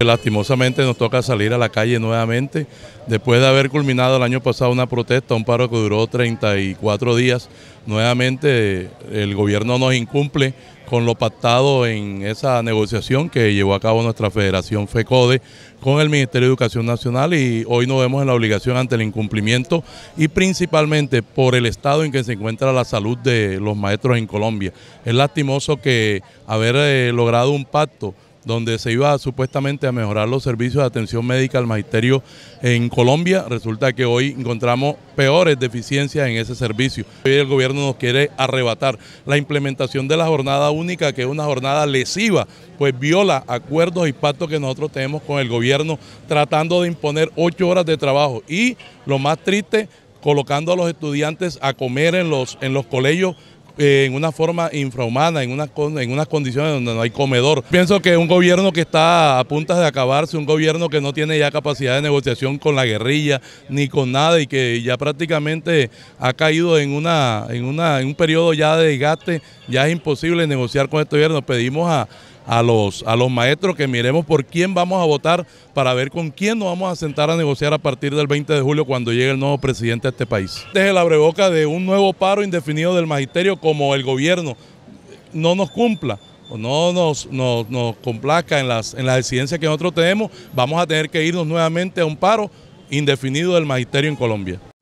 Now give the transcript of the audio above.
Lastimosamente nos toca salir a la calle nuevamente después de haber culminado el año pasado una protesta, un paro que duró 34 días. Nuevamente eh, el gobierno nos incumple con lo pactado en esa negociación que llevó a cabo nuestra federación FECODE con el Ministerio de Educación Nacional y hoy nos vemos en la obligación ante el incumplimiento y principalmente por el estado en que se encuentra la salud de los maestros en Colombia. Es lastimoso que haber eh, logrado un pacto donde se iba supuestamente a mejorar los servicios de atención médica al magisterio en Colombia. Resulta que hoy encontramos peores deficiencias en ese servicio. Hoy el gobierno nos quiere arrebatar la implementación de la jornada única, que es una jornada lesiva, pues viola acuerdos y pactos que nosotros tenemos con el gobierno, tratando de imponer ocho horas de trabajo. Y lo más triste, colocando a los estudiantes a comer en los, en los colegios eh, en una forma infrahumana, en, una, en unas condiciones donde no hay comedor. Pienso que un gobierno que está a puntas de acabarse, un gobierno que no tiene ya capacidad de negociación con la guerrilla ni con nada y que ya prácticamente ha caído en, una, en, una, en un periodo ya de desgaste, ya es imposible negociar con este gobierno. Pedimos a a los, a los maestros que miremos por quién vamos a votar para ver con quién nos vamos a sentar a negociar a partir del 20 de julio cuando llegue el nuevo presidente a este país. Desde la breboca de un nuevo paro indefinido del magisterio como el gobierno no nos cumpla o no nos, nos, complazca en las, en las que nosotros tenemos, vamos a tener que irnos nuevamente a un paro indefinido del magisterio en Colombia.